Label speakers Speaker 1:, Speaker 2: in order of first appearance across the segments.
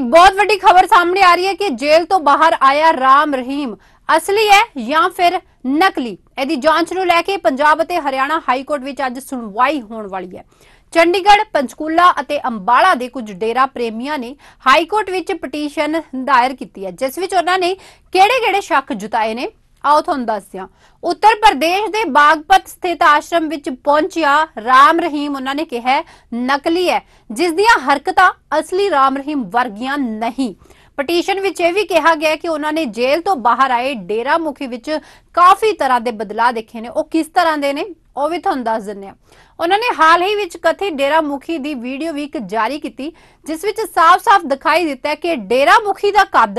Speaker 1: ਇੱਕ ਬਹੁਤ ਵੱਡੀ ਖਬਰ ਸਾਹਮਣੇ ਆ ਰਹੀ ਹੈ ਕਿ ਜੇਲ੍ਹ ਤੋਂ ਬਾਹਰ ਆਇਆ ਰਾਮ ਰਹੀਮ ਅਸਲੀ ਹੈ ਜਾਂ ਫਿਰ ਨਕਲੀ ਇਹਦੀ ਜਾਂਚ ਨੂੰ ਲੈ ਕੇ ਪੰਜਾਬ ਅਤੇ ਹਰਿਆਣਾ ਹਾਈ ਕੋਰਟ ਵਿੱਚ ਅੱਜ ਸੁਣਵਾਈ ਹੋਣ ਵਾਲੀ ਹੈ ਚੰਡੀਗੜ੍ਹ ਪੰਚਕੂਲਾ ਅਤੇ ਅੰਬਾਲਾ ਦੇ ਕੁਝ ਡੇਰਾ ਪ੍ਰੇਮੀਆਂ ਨੇ ਹਾਈ ਕੋਰਟ ਵਿੱਚ ਪਟੀਸ਼ਨ ਦਾਇਰ ਕੀਤੀ ਹੈ ਜਿਸ ਵਿੱਚ ਉਹਨਾਂ ਨੇ ਕਿਹੜੇ-ਕਿਹੜੇ ਸ਼ੱਕ ਜੁਟਾਏ ਨੇ ਆਓ ਤੁਹਾਨੂੰ ਦੱਸਿਆ ਉੱਤਰ ਪ੍ਰਦੇਸ਼ ਦੇ ਬਾਗਪਤ ਸਥਿਤ ਆਸ਼ਰਮ ਵਿੱਚ ਪਹੁੰਚਿਆ ਰਾਮ ਰਹੀਮ ਉਹਨਾਂ ਨੇ ਕਿਹਾ ਨਕਲੀ ਹੈ ਜਿਸ ਦੀਆਂ ਹਰਕਤਾਂ ਅਸਲੀ ਰਾਮ ਰਹੀਮ ਵਰਗੀਆਂ ਨਹੀਂ ਪਟੀਸ਼ਨ ਵਿੱਚ ਇਹ ਵੀ ਕਿਹਾ ਗਿਆ ਕਿ ਉਹਨਾਂ ਨੇ ਜੇਲ੍ਹ ਤੋਂ ਬਾਹਰ ਆਏ ਡੇਰਾ ਮੁਖੀ ਵਿੱਚ ਕਾਫੀ ਤਰ੍ਹਾਂ ਦੇ ਬਦਲਾਅ ਦੇਖੇ ਨੇ ਉਹ ਕਿਸ ਤਰ੍ਹਾਂ ਦੇ ਨੇ ਉਹ ਵੀ ਤੁਹਾਨੂੰ ਦੱਸ ਦਿੰਨੇ ਆ ਉਹਨਾਂ ਨੇ ਹਾਲ ਹੀ ਵਿੱਚ ਕਥੀ ਡੇਰਾ ਮੁਖੀ ਦੀ ਵੀਡੀਓ ਵੀ ਇੱਕ ਜਾਰੀ ਕੀਤੀ ਜਿਸ ਵਿੱਚ ਸਾਫ਼-ਸਾਫ਼ ਦਿਖਾਈ ਦਿੱਤਾ ਕਿ ਡੇਰਾ ਮੁਖੀ ਦਾ ਕੱਦ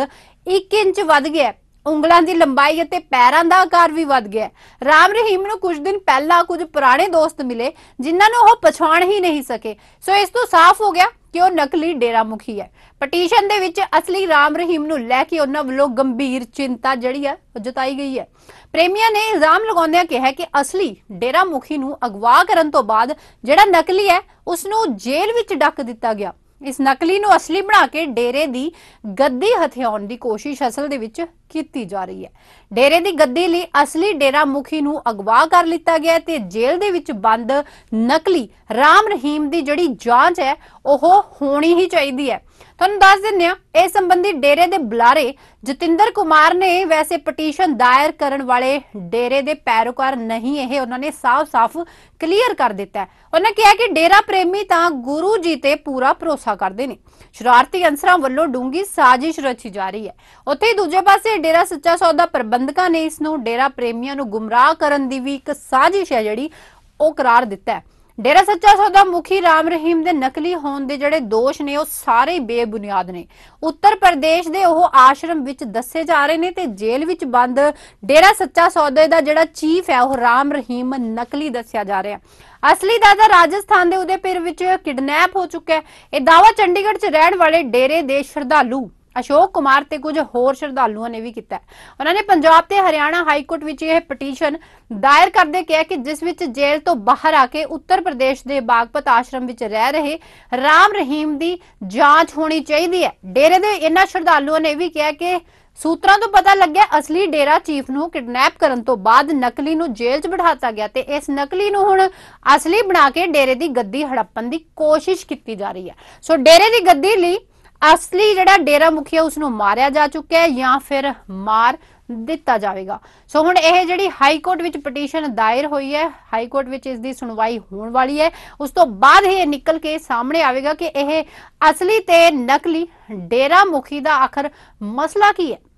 Speaker 1: 1 ਇੰਚ ਵੱਧ ਗਿਆ ਉਂਗਲਾਂ ਦੀ ਲੰਬਾਈ ਅਤੇ ਪੈਰਾਂ ਦਾ ਆਕਾਰ ਵੀ ਵੱਧ ਗਿਆ ਰਾਮ ਰਹੀਮ ਨੂੰ ਕੁਝ ਦਿਨ ਪਹਿਲਾਂ ਕੁਝ ਪੁਰਾਣੇ ਦੋਸਤ ਮਿਲੇ ਜਿਨ੍ਹਾਂ ਨੂੰ ਉਹ ਪਛਾਣ ਹੀ ਨਹੀਂ ਸਕੇ ਸੋ ਇਸ ਤੋਂ ਸਾਫ਼ ਹੋ ਗਿਆ ਕਿ ਉਹ ਨਕਲੀ ਡੇਰਾ ਮੁਖੀ ਹੈ ਪਟੀਸ਼ਨ ਦੇ ਵਿੱਚ ਅਸਲੀ ਰਾਮ ਰਹੀਮ ਨੂੰ ਲੈ ਕੇ ਉਹਨਾਂ ਵੱਲੋਂ ਗੰਭੀਰ ਚਿੰਤਾ ਜਿਹੜੀ ਹੈ ਜਤਾਈ ਗਈ ਹੈ ਪ੍ਰੇਮੀਆਂ ਨੇ ਇਲਜ਼ਾਮ ਲਗਾਉਂਦਿਆਂ ਕਿਹਾ ਕਿ ਅਸਲੀ ਡੇਰਾ ਮੁਖੀ ਨੂੰ ਅਗਵਾ ਕਰਨ ਤੋਂ ਬਾਅਦ ਜਿਹੜਾ ਨਕਲੀ ਹੈ ਉਸ ਨੂੰ ਜੇਲ੍ਹ ਵਿੱਚ ਡੱਕ ਦਿੱਤਾ ਗਿਆ ਇਸ ਨਕਲੀ ਨੂੰ ਅਸਲੀ ਬਣਾ ਕੇ ਡੇਰੇ ਦੀ ਗੱਦੀ ਹਥਿਆਉਣ ਦੀ ਕੋਸ਼ਿਸ਼ ਅਸਲ ਦੇ ਵਿੱਚ ਕੀਤੀ ਜਾ ਰਹੀ ਹੈ ਡੇਰੇ ਦੀ ਗੱਦੀ ਲਈ ਅਸਲੀ ਡੇਰਾ ਮੁਖੀ ਨੂੰ ਅਗਵਾ ਕਰ ਲਿੱਤਾ ਗਿਆ ਤੇ ਜੇਲ੍ਹ ਦੇ ਵਿੱਚ ਬੰਦ ਨਕਲੀ ਰਾਮ ਰਹੀਮ ਦੀ ਜਿਹੜੀ ਜਾਂਚ ਹੈ ਉਹ ਹੋਣੀ ਹੀ ਚਾਹੀਦੀ ਹੈ ਤੁਹਾਨੂੰ ਦੱਸ ਦਿੰਨੇ ਆ ਇਹ ਸੰਬੰਧੀ ਡੇਰੇ ਦੇ ਬੁਲਾਰੇ ਜਤਿੰਦਰ ਕੁਮਾਰ ਨੇ ਵੈਸੇ ਪਟੀਸ਼ਨ ਦਾਇਰ ਕਰਨ ਵਾਲੇ ਡੇਰੇ ਦੇ ਪੈਰੋਕਾਰ ਨਹੀਂ ਇਹ ਉਹਨਾਂ ਨੇ ਸਾਫ਼-ਸਾਫ਼ ਕਲੀਅਰ ਕਰ ਦਿੱਤਾ ਉਹਨਾਂ ਕਿਹਾ ਕਿ ਡੇਰਾ ਪ੍ਰੇਮੀ ਤਾਂ ਗੁਰੂ ਜੀ ਤੇ ਪੂਰਾ ਭਰੋਸਾ ਕਰਦੇ ਨੇ ਸ਼ਰਾਰਤੀ ਅੰਸਰਾਂ ਵੱਲੋਂ ਡੂੰਗੀ ਸਾਜ਼ਿਸ਼ ਰਚੀ ਜਾ ਰਹੀ ਹੈ ਉੱਥੇ ਦੂਜੇ ਪਾਸੇ ਡੇਰਾ ਸੱਚਾ ਸੌਦਾ ਪ੍ਰਬੰਧਕਾਂ ਨੇ ਇਸ ਨੂੰ ਡੇਰਾ ਪ੍ਰੇਮੀਆਂ ਨੂੰ ਗੁੰਮਰਾਹ ਕਰਨ ਦੀ ਵੀ ਇੱਕ ਸਾਜ਼ਿਸ਼ ਹੈ ਜਿਹੜੀ ਉਹ ਕਰਾਰ ਦਿੱਤਾ ਹੈ ਡੇਰਾ ਸੱਚਾ ਸੌਦਾ ਮੁਖੀ ਰਾਮ ਰਹੀਮ ਦੇ ਨਕਲੀ ਹੋਣ ਦੇ ਜਿਹੜੇ ਦੋਸ਼ ਨੇ ਉਹ ਸਾਰੇ ਬੇਬੁਨਿਆਦ ਨੇ ਉੱਤਰ ਪ੍ਰਦੇਸ਼ ਦੇ ਉਹ ਆਸ਼ਰਮ ਵਿੱਚ ਦੱਸੇ ਜਾ ਰਹੇ ਨੇ ਤੇ ਜੇਲ੍ਹ ਵਿੱਚ ਬੰਦ ਡੇਰਾ ਸੱਚਾ ਸੌਦੇ ਦਾ ਜਿਹੜਾ ਚੀਫ ਹੈ ਉਹ ਰਾਮ ਰਹੀਮ ਨਕਲੀ ਦੱਸਿਆ ਜਾ ਰਿਹਾ ਅਸਲੀ ਦਾਦਾ ਰਾਜਸਥਾਨ ਦੇ ਉਦੇਪੁਰ ਵਿੱਚ ਕਿਡਨੈਪ ਹੋ ਚੁੱਕਾ ਹੈ ਇਹ ਦਾਵਾ ਚੰਡੀਗੜ੍ਹ 'ਚ ਰਹਿਣ ਵਾਲੇ ਡੇਰੇ ਦੇ ਸ਼ਰਧਾਲੂ ਅਸ਼ੋਕ ਕੁਮਾਰ ਤੇ ਕੁਝ ਹੋਰ ਸ਼ਰਧਾਲੂਆਂ ਨੇ ਵੀ ਕੀਤਾ ਉਹਨਾਂ ਨੇ ਪੰਜਾਬ ਤੇ ਹਰਿਆਣਾ ਹਾਈ ਕੋਰਟ ਵਿੱਚ ਇਹ ਪਟੀਸ਼ਨ ਦਾਇਰ ਕਰਦੇ ਕਿਹਾ ਕਿ ਜਿਸ ਵਿੱਚ ਜੇਲ੍ਹ ਤੋਂ ਬਾਹਰ ਆ ਕੇ ਉੱਤਰ ਪ੍ਰਦੇਸ਼ ਦੇ ਬਾਗਪਤ ਆਸ਼ਰਮ ਵਿੱਚ ਰਹਿ ਰਹੇ ਰਾਮ ਰਹੀਮ ਦੀ ਜਾਂਚ ਹੋਣੀ ਚਾਹੀਦੀ ਹੈ ਡੇਰੇ ਦੇ ਇਹਨਾਂ ਸ਼ਰਧਾਲੂਆਂ ਨੇ ਵੀ ਕਿਹਾ ਕਿ ਸੂਤਰਾਂ ਤੋਂ ਪਤਾ ਲੱਗਿਆ ਅਸਲੀ ਡੇਰਾ ਚੀਫ ਨੂੰ ਕਿਡਨੈਪ ਕਰਨ ਤੋਂ ਬਾਅਦ ਨਕਲੀ ਨੂੰ ਜੇਲ੍ਹ 'ਚ ਬਿਠਾਤਾ ਗਿਆ ਤੇ ਇਸ ਨਕਲੀ ਨੂੰ ਹੁਣ ਅਸਲੀ ਬਣਾ ਕੇ ਡੇਰੇ ਦੀ ਗੱਦੀ ਹੜੱਪਣ ਦੀ ਕੋਸ਼ਿਸ਼ ਕੀਤੀ ਜਾ ਰਹੀ ਹੈ ਸੋ ਡੇਰੇ ਦੀ ਗੱਦੀ ਲਈ ਅਸਲੀ ਜਿਹੜਾ ਡੇਰਾ ਮੁਖੀਆ ਉਸ ਨੂੰ ਮਾਰਿਆ ਜਾ ਚੁੱਕਿਆ ਹੈ ਜਾਂ ਫਿਰ ਮਾਰ ਦਿੱਤਾ ਜਾਵੇਗਾ ਸੋ ਹੁਣ ਇਹ ਜਿਹੜੀ ਹਾਈ ਕੋਰਟ ਵਿੱਚ ਪਟੀਸ਼ਨ ਦਾਇਰ ਹੋਈ ਹੈ ਹਾਈ ਕੋਰਟ ਵਿੱਚ ਇਸ ਦੀ ਸੁਣਵਾਈ ਹੋਣ ਵਾਲੀ ਹੈ ਉਸ ਤੋਂ ਬਾਅਦ ਹੀ ਇਹ ਨਿਕਲ ਕੇ ਸਾਹਮਣੇ ਆਵੇਗਾ ਕਿ ਇਹ ਅਸਲੀ ਤੇ ਨਕਲੀ ਡੇਰਾ ਮੁਖੀ ਦਾ ਆਖਰ ਮਸਲਾ ਕੀ ਹੈ